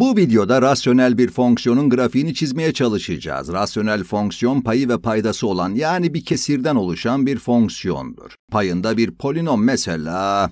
Bu videoda rasyonel bir fonksiyonun grafiğini çizmeye çalışacağız. Rasyonel fonksiyon payı ve paydası olan yani bir kesirden oluşan bir fonksiyondur. Payında bir polinom mesela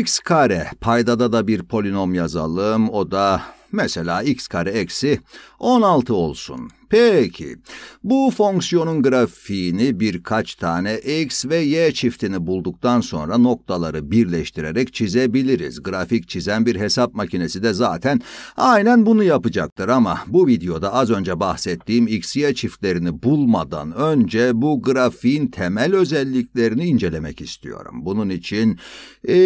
x kare. Paydada da bir polinom yazalım. O da mesela x kare eksi 16 olsun. Peki, bu fonksiyonun grafiğini birkaç tane x ve y çiftini bulduktan sonra noktaları birleştirerek çizebiliriz. Grafik çizen bir hesap makinesi de zaten aynen bunu yapacaktır ama bu videoda az önce bahsettiğim x, y çiftlerini bulmadan önce bu grafiğin temel özelliklerini incelemek istiyorum. Bunun için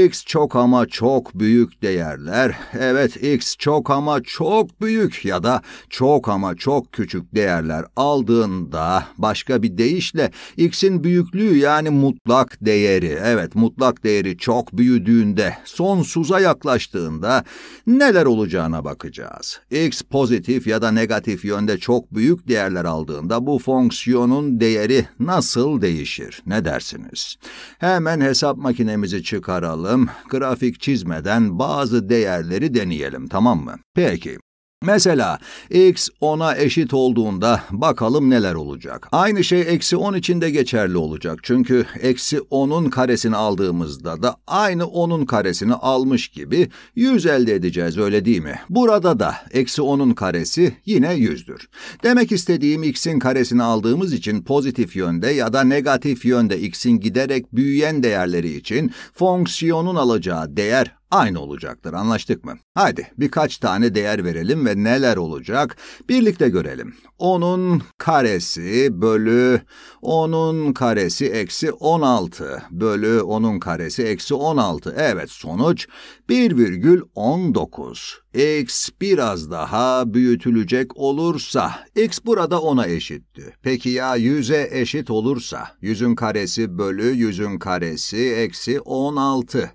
x çok ama çok büyük değerler, evet x çok ama çok büyük ya da çok ama çok küçük değerler aldığında başka bir deyişle x'in büyüklüğü yani mutlak değeri evet mutlak değeri çok büyüdüğünde sonsuza yaklaştığında neler olacağına bakacağız. x pozitif ya da negatif yönde çok büyük değerler aldığında bu fonksiyonun değeri nasıl değişir ne dersiniz? Hemen hesap makinemizi çıkaralım grafik çizmeden bazı değerleri deneyelim tamam mı? Peki Mesela x 10'a eşit olduğunda bakalım neler olacak. Aynı şey eksi 10 için de geçerli olacak. Çünkü eksi 10'un karesini aldığımızda da aynı 10'un karesini almış gibi 100 elde edeceğiz öyle değil mi? Burada da eksi 10'un karesi yine 100'dür. Demek istediğim x'in karesini aldığımız için pozitif yönde ya da negatif yönde x'in giderek büyüyen değerleri için fonksiyonun alacağı değer aynı olacaktır. Anlaştık mı? Haydi birkaç tane değer verelim ve neler olacak birlikte görelim. Onun karesi bölü onun karesi eksi 16 bölü onun karesi eksi 16. Evet sonuç 1,19. X biraz daha büyütülecek olursa x burada 10'a eşitti. Peki ya 100'e eşit olursa 100'ün karesi bölü 100'ün karesi eksi 16.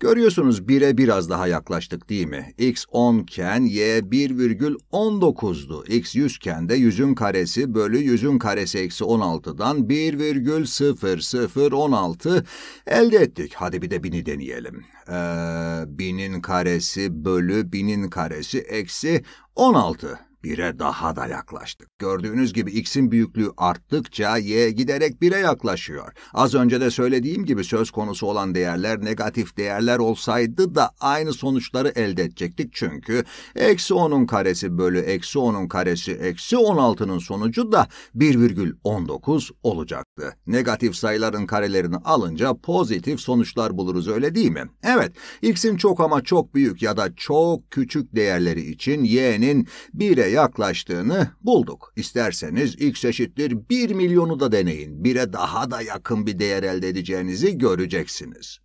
Görüyorsunuz 1'e biraz daha yaklaştık değil mi? x 10 iken y 1,19'du. x 100 iken de 100'ün karesi bölü 100'ün karesi eksi 16'dan 1,0016 elde ettik. Hadi bir de 1000'i deneyelim. Ee, 1000'in karesi bölü 1000'in karesi eksi 16. Bire daha da yaklaştık. Gördüğünüz gibi x'in büyüklüğü arttıkça y giderek bire yaklaşıyor. Az önce de söylediğim gibi söz konusu olan değerler negatif değerler olsaydı da aynı sonuçları elde edecektik. Çünkü eksi 10'un karesi bölü eksi 10'un karesi eksi 16'nın sonucu da 1,19 olacaktı. Negatif sayıların karelerini alınca pozitif sonuçlar buluruz öyle değil mi? Evet, x'in çok ama çok büyük ya da çok küçük değerleri için y'nin 1'e yaklaştığını bulduk. İsterseniz ilk eşittir 1 milyonu da deneyin. 1'e daha da yakın bir değer elde edeceğinizi göreceksiniz.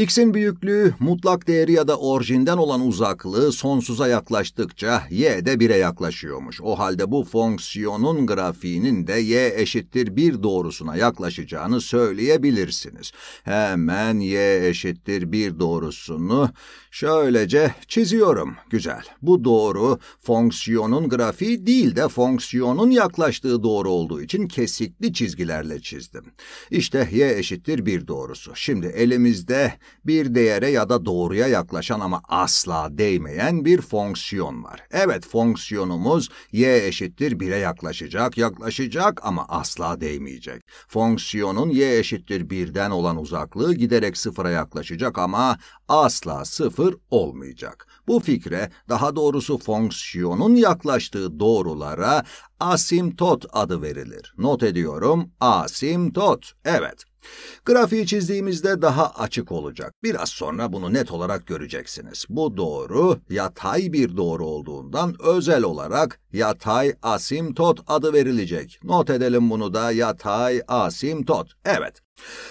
X'in büyüklüğü mutlak değeri ya da orijinden olan uzaklığı sonsuza yaklaştıkça y de 1'e yaklaşıyormuş. O halde bu fonksiyonun grafiğinin de y eşittir 1 doğrusuna yaklaşacağını söyleyebilirsiniz. Hemen y eşittir 1 doğrusunu şöylece çiziyorum. Güzel. Bu doğru fonksiyonun grafiği değil de fonksiyonun yaklaştığı doğru olduğu için kesikli çizgilerle çizdim. İşte y eşittir 1 doğrusu. Şimdi elimizde bir değere ya da doğruya yaklaşan ama asla değmeyen bir fonksiyon var. Evet fonksiyonumuz y eşittir 1'e yaklaşacak, yaklaşacak ama asla değmeyecek. Fonksiyonun y eşittir 1'den olan uzaklığı giderek sıfıra yaklaşacak ama asla sıfır olmayacak. Bu fikre daha doğrusu fonksiyonun yaklaştığı doğrulara asimtot adı verilir. Not ediyorum asimtot. Evet Grafiği çizdiğimizde daha açık olacak. Biraz sonra bunu net olarak göreceksiniz. Bu doğru yatay bir doğru olduğundan özel olarak yatay asimtot adı verilecek. Not edelim bunu da yatay asimtot. Evet.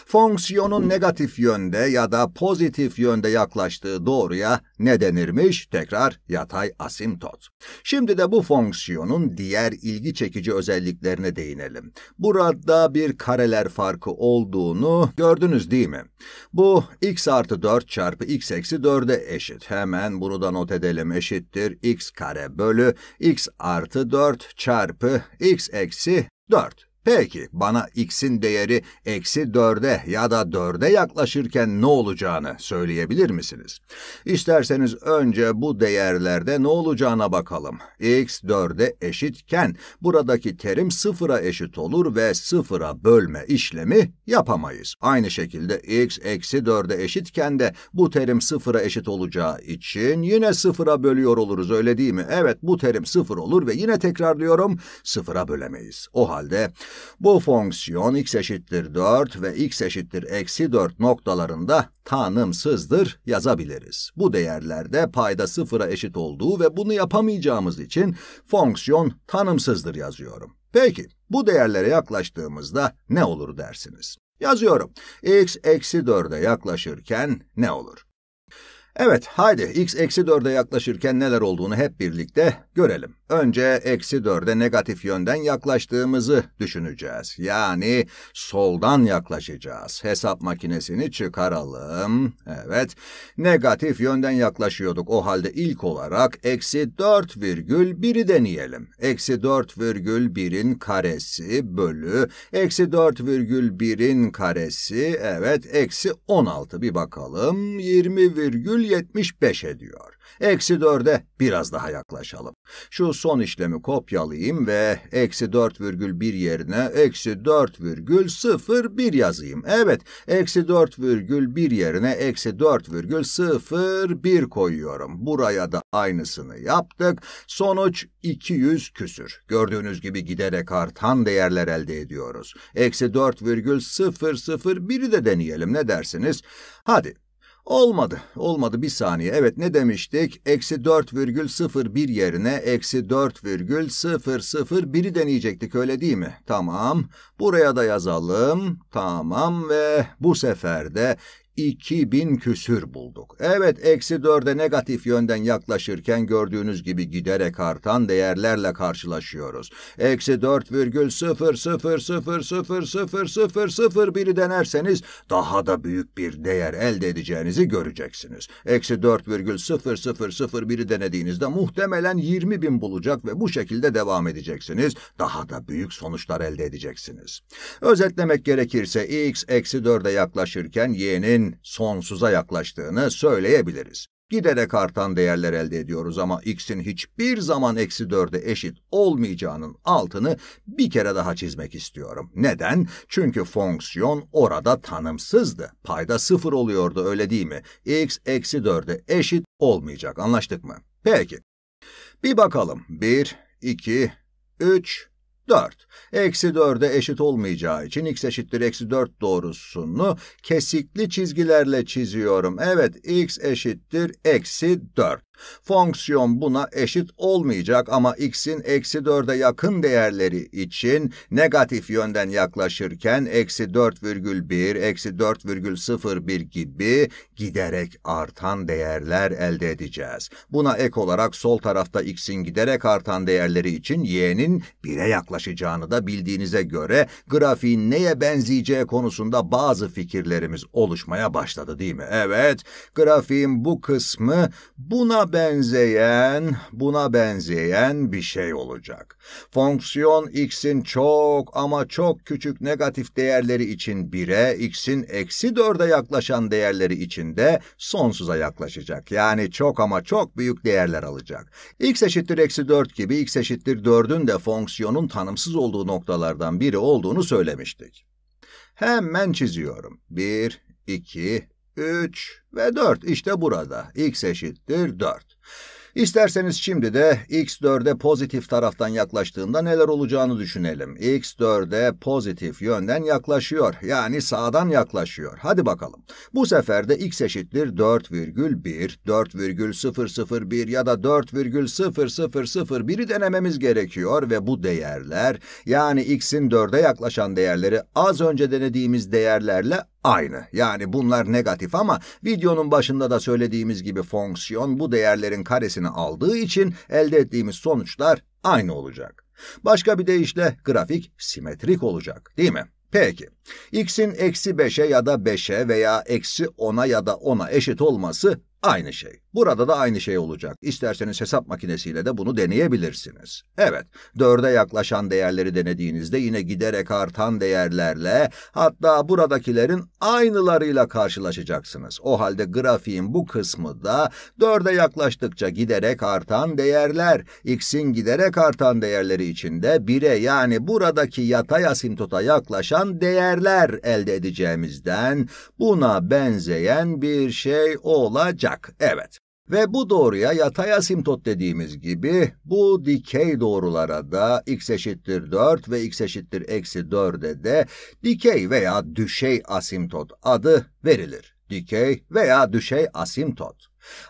Fonksiyonun negatif yönde ya da pozitif yönde yaklaştığı doğruya ne denirmiş? Tekrar yatay asimtot. Şimdi de bu fonksiyonun diğer ilgi çekici özelliklerine değinelim. Burada bir kareler farkı olduğunu gördünüz değil mi? Bu x artı 4 çarpı x eksi 4'e eşit. Hemen bunu da not edelim. Eşittir x kare bölü x artı 4 çarpı x eksi 4. Peki bana x'in değeri eksi 4'e ya da 4'e yaklaşırken ne olacağını söyleyebilir misiniz? İsterseniz önce bu değerlerde ne olacağına bakalım. x 4'e eşitken buradaki terim 0'a eşit olur ve 0'a bölme işlemi yapamayız. Aynı şekilde x eksi 4'e eşitken de bu terim 0'a eşit olacağı için yine 0'a bölüyor oluruz öyle değil mi? Evet bu terim 0 olur ve yine tekrarlıyorum 0'a bölemeyiz. O halde bu fonksiyon x eşittir 4 ve x eşittir eksi 4 noktalarında tanımsızdır yazabiliriz. Bu değerlerde payda sıfıra eşit olduğu ve bunu yapamayacağımız için fonksiyon tanımsızdır yazıyorum. Peki bu değerlere yaklaştığımızda ne olur dersiniz? Yazıyorum. x eksi 4'e yaklaşırken ne olur? Evet, haydi x eksi 4'e yaklaşırken neler olduğunu hep birlikte görelim. Önce eksi 4'e negatif yönden yaklaştığımızı düşüneceğiz. Yani soldan yaklaşacağız. Hesap makinesini çıkaralım. Evet, negatif yönden yaklaşıyorduk. O halde ilk olarak eksi 4,1'i deneyelim. Eksi 4,1'in karesi bölü, eksi 4,1'in karesi, evet, eksi 16 bir bakalım. 20,1 75 ediyor. Eksi 4'e biraz daha yaklaşalım. Şu son işlemi kopyalayayım ve eksi 4,1 yerine eksi 4,01 yazayım. Evet, eksi 4,1 yerine eksi 4,01 koyuyorum. Buraya da aynısını yaptık. Sonuç 200 küsür. Gördüğünüz gibi giderek artan değerler elde ediyoruz. Eksi 4,001'i de deneyelim ne dersiniz? Hadi Olmadı, olmadı bir saniye. Evet ne demiştik? Eksi 4,01 yerine eksi 4,001'i deneyecektik öyle değil mi? Tamam. Buraya da yazalım. Tamam ve bu sefer de 2000 küsür bulduk. Evet eksi dörde negatif yönden yaklaşırken gördüğünüz gibi giderek artan değerlerle karşılaşıyoruz. Eksi dört virgül sıfır sıfır sıfır sıfır sıfır sıfır sıfır biri denerseniz daha da büyük bir değer elde edeceğinizi göreceksiniz. Eksi dört virgül sıfır sıfır sıfır biri denediğinizde muhtemelen 20 bin bulacak ve bu şekilde devam edeceksiniz. Daha da büyük sonuçlar elde edeceksiniz. Özetlemek gerekirse x eksi dörde yaklaşırken y'nin sonsuza yaklaştığını söyleyebiliriz. Giderek artan değerler elde ediyoruz ama x'in hiçbir zaman eksi 4'e eşit olmayacağının altını bir kere daha çizmek istiyorum. Neden? Çünkü fonksiyon orada tanımsızdı. Payda sıfır oluyordu öyle değil mi? x eksi 4'e eşit olmayacak anlaştık mı? Peki. Bir bakalım. 1, 2, 3, 4. Eksi 4'e eşit olmayacağı için x eşittir eksi 4 doğrusunu kesikli çizgilerle çiziyorum. Evet x eşittir eksi 4. Fonksiyon buna eşit olmayacak ama x'in eksi 4'e yakın değerleri için negatif yönden yaklaşırken eksi 4,1, eksi 4,01 gibi giderek artan değerler elde edeceğiz. Buna ek olarak sol tarafta x'in giderek artan değerleri için y'nin 1'e yaklaşacağını da bildiğinize göre grafiğin neye benzeyeceği konusunda bazı fikirlerimiz oluşmaya başladı değil mi? Evet, grafiğin bu kısmı buna buna benzeyen, buna benzeyen bir şey olacak. Fonksiyon x'in çok ama çok küçük negatif değerleri için 1'e, x'in eksi 4'e yaklaşan değerleri için de sonsuza yaklaşacak. Yani çok ama çok büyük değerler alacak. x eşittir eksi 4 gibi x eşittir 4'ün de fonksiyonun tanımsız olduğu noktalardan biri olduğunu söylemiştik. Hemen çiziyorum. 1, 2, 3 ve 4 işte burada. x eşittir 4. İsterseniz şimdi de x4'e pozitif taraftan yaklaştığında neler olacağını düşünelim. x4'e pozitif yönden yaklaşıyor. Yani sağdan yaklaşıyor. Hadi bakalım. Bu sefer de x eşittir 4,1, 4,001 ya da 4,0001'i denememiz gerekiyor ve bu değerler yani x'in 4'e yaklaşan değerleri az önce denediğimiz değerlerle aynı. Yani bunlar negatif ama videonun başında da söylediğimiz gibi fonksiyon bu değerlerin karesini aldığı için elde ettiğimiz sonuçlar aynı olacak. Başka bir deyişle grafik simetrik olacak değil mi? Peki, x'in eksi 5'e ya da 5'e veya eksi 10'a ya da 10'a eşit olması Aynı şey. Burada da aynı şey olacak. İsterseniz hesap makinesiyle de bunu deneyebilirsiniz. Evet, 4'e yaklaşan değerleri denediğinizde yine giderek artan değerlerle hatta buradakilerin aynılarıyla karşılaşacaksınız. O halde grafiğin bu kısmı da 4'e yaklaştıkça giderek artan değerler, x'in giderek artan değerleri içinde 1'e yani buradaki yatay asimptota yaklaşan değerler elde edeceğimizden buna benzeyen bir şey olacak. Yak, evet. Ve bu doğruya yatay asimtot dediğimiz gibi bu dikey doğrulara da x eşittir 4 ve x eşittir eksi 4'e de dikey veya düşey asimtot adı verilir. Dikey veya düşey asimtot.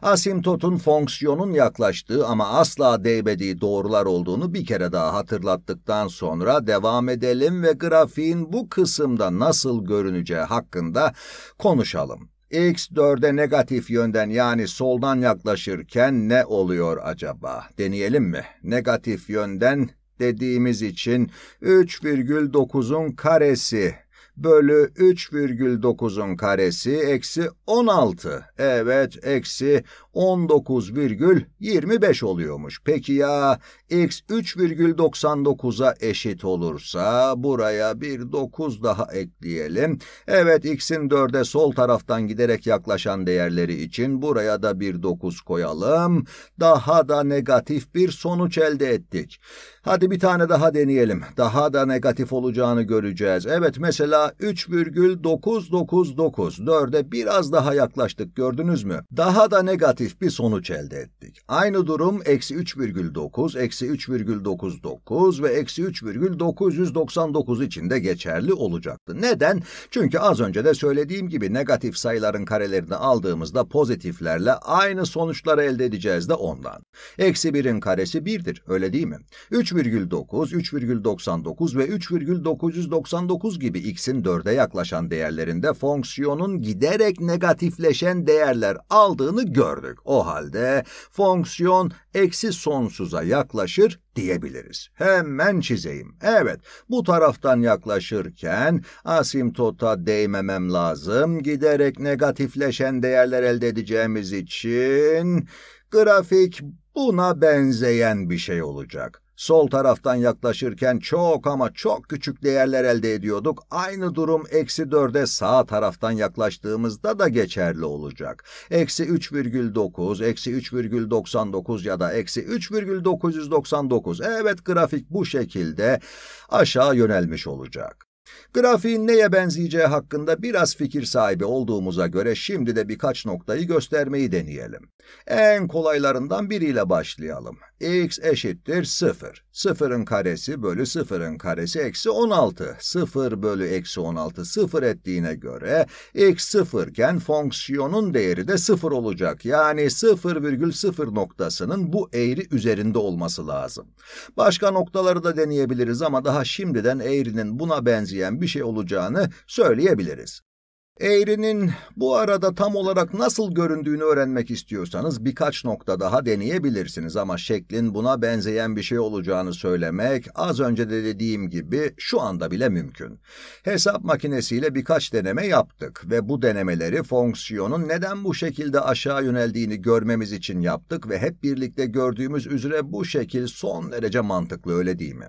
Asimtotun fonksiyonun yaklaştığı ama asla değmediği doğrular olduğunu bir kere daha hatırlattıktan sonra devam edelim ve grafiğin bu kısımda nasıl görüneceği hakkında konuşalım. X4'e negatif yönden yani soldan yaklaşırken ne oluyor acaba? Deneyelim mi? Negatif yönden dediğimiz için 3,9'un karesi bölü 3,9'un karesi eksi 16. Evet eksi 19,25 oluyormuş. Peki ya x 3,99'a eşit olursa buraya bir 9 daha ekleyelim. Evet x'in 4'e sol taraftan giderek yaklaşan değerleri için buraya da bir 9 koyalım. Daha da negatif bir sonuç elde ettik. Hadi bir tane daha deneyelim. Daha da negatif olacağını göreceğiz. Evet mesela 3,999 4'e biraz daha yaklaştık gördünüz mü? Daha da negatif bir sonuç elde ettik. Aynı durum eksi 3,9, eksi 3,99 ve eksi 3,999 için de geçerli olacaktı. Neden? Çünkü az önce de söylediğim gibi negatif sayıların karelerini aldığımızda pozitiflerle aynı sonuçları elde edeceğiz de ondan. Eksi 1'in karesi 1'dir öyle değil mi? 3 3,9, 3,99 ve 3,999 gibi x'in 4'e yaklaşan değerlerinde fonksiyonun giderek negatifleşen değerler aldığını gördük. O halde fonksiyon eksi sonsuza yaklaşır diyebiliriz. Hemen çizeyim. Evet, bu taraftan yaklaşırken asimtota değmemem lazım. Giderek negatifleşen değerler elde edeceğimiz için grafik buna benzeyen bir şey olacak. Sol taraftan yaklaşırken çok ama çok küçük değerler elde ediyorduk. Aynı durum eksi dörde sağ taraftan yaklaştığımızda da geçerli olacak. Eksi 3,9, eksi 3,99 ya da eksi 3,999. Evet grafik bu şekilde aşağı yönelmiş olacak. Grafiğin neye benzeyeceği hakkında biraz fikir sahibi olduğumuza göre şimdi de birkaç noktayı göstermeyi deneyelim. En kolaylarından biriyle başlayalım. x eşittir 0. 0'ın karesi bölü 0'ın karesi eksi 16. 0 bölü eksi 16 0 ettiğine göre x 0 iken fonksiyonun değeri de 0 olacak. Yani 0,0 noktasının bu eğri üzerinde olması lazım. Başka noktaları da deneyebiliriz ama daha şimdiden eğrinin buna benzeyen bir şey olacağını söyleyebiliriz. Eğrinin bu arada tam olarak nasıl göründüğünü öğrenmek istiyorsanız birkaç nokta daha deneyebilirsiniz ama şeklin buna benzeyen bir şey olacağını söylemek az önce de dediğim gibi şu anda bile mümkün. Hesap makinesiyle birkaç deneme yaptık ve bu denemeleri fonksiyonun neden bu şekilde aşağı yöneldiğini görmemiz için yaptık ve hep birlikte gördüğümüz üzere bu şekil son derece mantıklı öyle değil mi?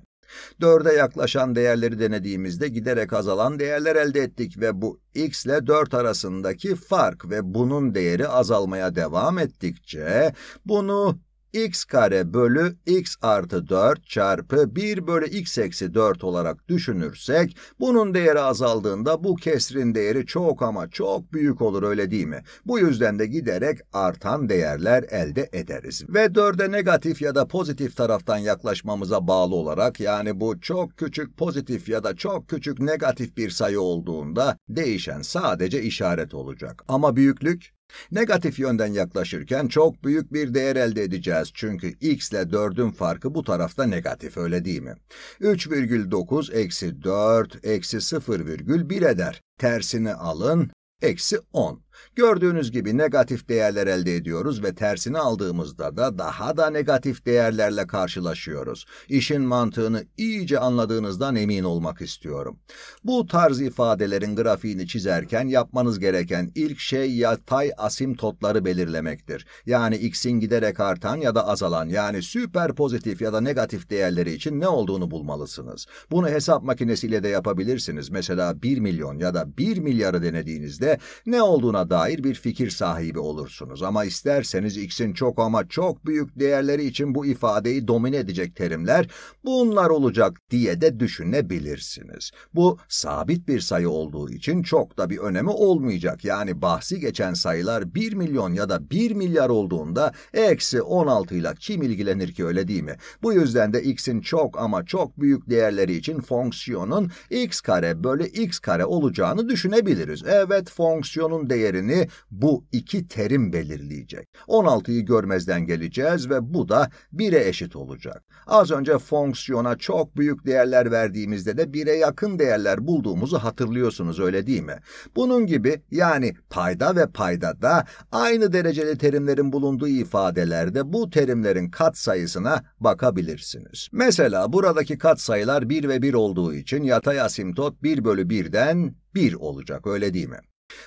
Dörde yaklaşan değerleri denediğimizde giderek azalan değerler elde ettik ve bu x ile 4 arasındaki fark ve bunun değeri azalmaya devam ettikçe bunu x kare bölü x artı 4 çarpı 1 bölü x eksi 4 olarak düşünürsek bunun değeri azaldığında bu kesrin değeri çok ama çok büyük olur öyle değil mi? Bu yüzden de giderek artan değerler elde ederiz. Ve 4'e negatif ya da pozitif taraftan yaklaşmamıza bağlı olarak yani bu çok küçük pozitif ya da çok küçük negatif bir sayı olduğunda değişen sadece işaret olacak. Ama büyüklük Negatif yönden yaklaşırken çok büyük bir değer elde edeceğiz çünkü x ile 4'ün farkı bu tarafta negatif öyle değil mi? 3,9 eksi 4 eksi 0,1 eder. Tersini alın, eksi 10. Gördüğünüz gibi negatif değerler elde ediyoruz ve tersini aldığımızda da daha da negatif değerlerle karşılaşıyoruz. İşin mantığını iyice anladığınızdan emin olmak istiyorum. Bu tarz ifadelerin grafiğini çizerken yapmanız gereken ilk şey yatay asimtotları belirlemektir. Yani x'in giderek artan ya da azalan yani süper pozitif ya da negatif değerleri için ne olduğunu bulmalısınız. Bunu hesap makinesiyle de yapabilirsiniz. Mesela 1 milyon ya da 1 milyarı denediğinizde ne olduğuna dair bir fikir sahibi olursunuz. Ama isterseniz X'in çok ama çok büyük değerleri için bu ifadeyi domine edecek terimler bunlar olacak diye de düşünebilirsiniz. Bu sabit bir sayı olduğu için çok da bir önemi olmayacak. Yani bahsi geçen sayılar 1 milyon ya da 1 milyar olduğunda eksi 16 ile kim ilgilenir ki öyle değil mi? Bu yüzden de X'in çok ama çok büyük değerleri için fonksiyonun X kare bölü X kare olacağını düşünebiliriz. Evet fonksiyonun değeri kaderini bu iki terim belirleyecek. 16'yı görmezden geleceğiz ve bu da 1'e eşit olacak. Az önce fonksiyona çok büyük değerler verdiğimizde de 1'e yakın değerler bulduğumuzu hatırlıyorsunuz öyle değil mi? Bunun gibi yani payda ve payda da aynı dereceli terimlerin bulunduğu ifadelerde bu terimlerin katsayısına bakabilirsiniz. Mesela buradaki katsayılar 1 ve 1 olduğu için yatay asimtot 1 bölü 1'den 1 olacak öyle değil mi?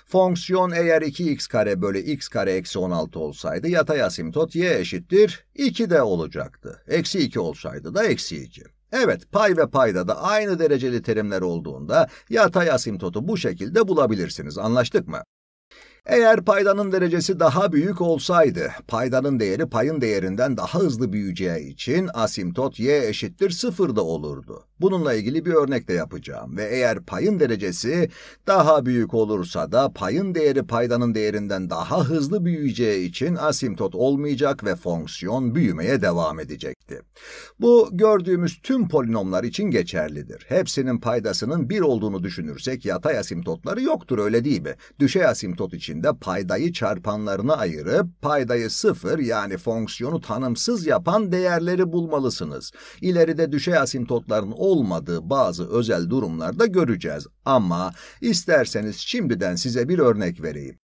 Fonksiyon eğer 2x kare bölü x kare eksi 16 olsaydı yatay asimtot y eşittir 2 de olacaktı. Eksi 2 olsaydı da eksi 2. Evet pay ve payda da aynı dereceli terimler olduğunda yatay asimtotu bu şekilde bulabilirsiniz anlaştık mı? Eğer paydanın derecesi daha büyük olsaydı, paydanın değeri payın değerinden daha hızlı büyüyeceği için asimtot y eşittir sıfırda olurdu. Bununla ilgili bir örnek de yapacağım ve eğer payın derecesi daha büyük olursa da payın değeri paydanın değerinden daha hızlı büyüyeceği için asimtot olmayacak ve fonksiyon büyümeye devam edecekti. Bu gördüğümüz tüm polinomlar için geçerlidir. Hepsinin paydasının bir olduğunu düşünürsek yatay asimtotları yoktur öyle değil mi? Düşey asimtot için içinde paydayı çarpanlarına ayırıp paydayı sıfır yani fonksiyonu tanımsız yapan değerleri bulmalısınız. İleride düşey asimtotların olmadığı bazı özel durumlarda göreceğiz ama isterseniz şimdiden size bir örnek vereyim.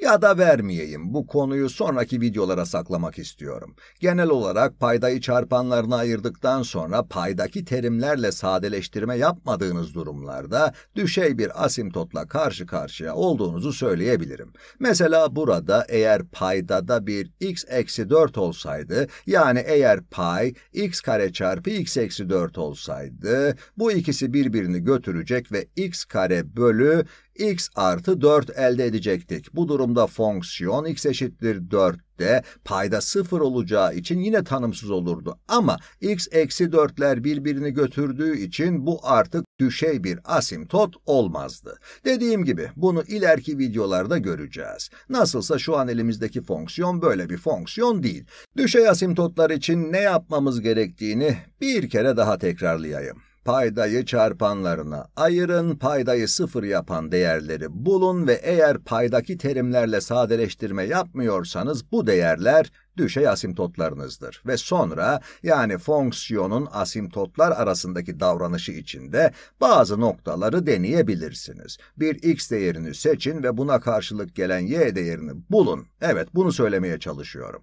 Ya da vermeyeyim. Bu konuyu sonraki videolara saklamak istiyorum. Genel olarak paydayı çarpanlarına ayırdıktan sonra paydaki terimlerle sadeleştirme yapmadığınız durumlarda düşey bir asimtotla karşı karşıya olduğunuzu söyleyebilirim. Mesela burada eğer paydada bir x eksi 4 olsaydı, yani eğer pay x kare çarpı x eksi 4 olsaydı, bu ikisi birbirini götürecek ve x kare bölü x artı 4 elde edecektik. Bu durumda fonksiyon x eşittir 4'te payda 0 olacağı için yine tanımsız olurdu. Ama x eksi 4'ler birbirini götürdüğü için bu artık düşey bir asimtot olmazdı. Dediğim gibi bunu ileriki videolarda göreceğiz. Nasılsa şu an elimizdeki fonksiyon böyle bir fonksiyon değil. Düşey asimtotlar için ne yapmamız gerektiğini bir kere daha tekrarlayayım paydayı çarpanlarına ayırın, paydayı sıfır yapan değerleri bulun ve eğer paydaki terimlerle sadeleştirme yapmıyorsanız bu değerler düşey asimtotlarınızdır. Ve sonra yani fonksiyonun asimtotlar arasındaki davranışı içinde bazı noktaları deneyebilirsiniz. Bir x değerini seçin ve buna karşılık gelen y değerini bulun. Evet bunu söylemeye çalışıyorum.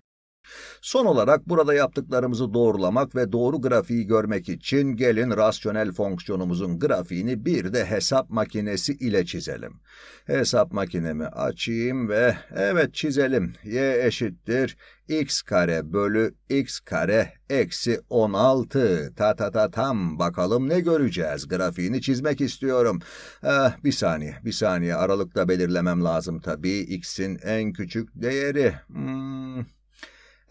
Son olarak burada yaptıklarımızı doğrulamak ve doğru grafiği görmek için gelin rasyonel fonksiyonumuzun grafiğini bir de hesap makinesi ile çizelim. Hesap makinemi açayım ve evet çizelim. Y eşittir x kare bölü x kare eksi 16. Ta ta ta tam bakalım ne göreceğiz grafiğini çizmek istiyorum. Eh, bir saniye bir saniye aralıkta belirlemem lazım tabii x'in en küçük değeri. Hmm,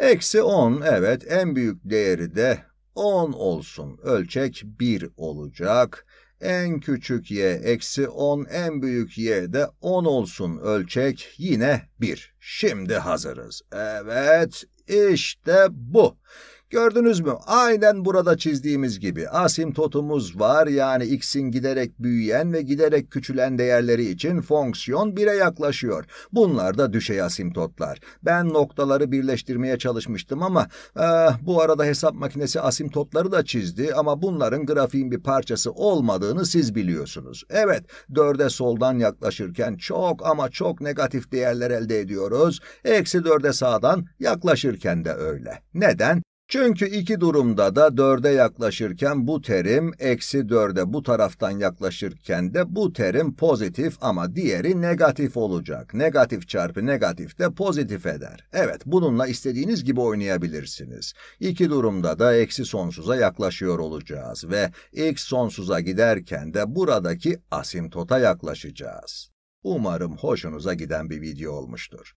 Eksi 10 evet en büyük değeri de 10 olsun. Ölçek 1 olacak. En küçük y eksi 10 en büyük y de 10 olsun. Ölçek yine 1. Şimdi hazırız. Evet işte bu. Gördünüz mü? Aynen burada çizdiğimiz gibi asimtotumuz var yani x'in giderek büyüyen ve giderek küçülen değerleri için fonksiyon 1'e yaklaşıyor. Bunlar da düşey asimtotlar. Ben noktaları birleştirmeye çalışmıştım ama e, bu arada hesap makinesi asimtotları da çizdi ama bunların grafiğin bir parçası olmadığını siz biliyorsunuz. Evet 4'e soldan yaklaşırken çok ama çok negatif değerler elde ediyoruz. Eksi 4'e sağdan yaklaşırken de öyle. Neden? Çünkü iki durumda da dörde yaklaşırken bu terim eksi dörde bu taraftan yaklaşırken de bu terim pozitif ama diğeri negatif olacak. Negatif çarpı negatif de pozitif eder. Evet bununla istediğiniz gibi oynayabilirsiniz. İki durumda da eksi sonsuza yaklaşıyor olacağız ve x sonsuza giderken de buradaki asimtota yaklaşacağız. Umarım hoşunuza giden bir video olmuştur.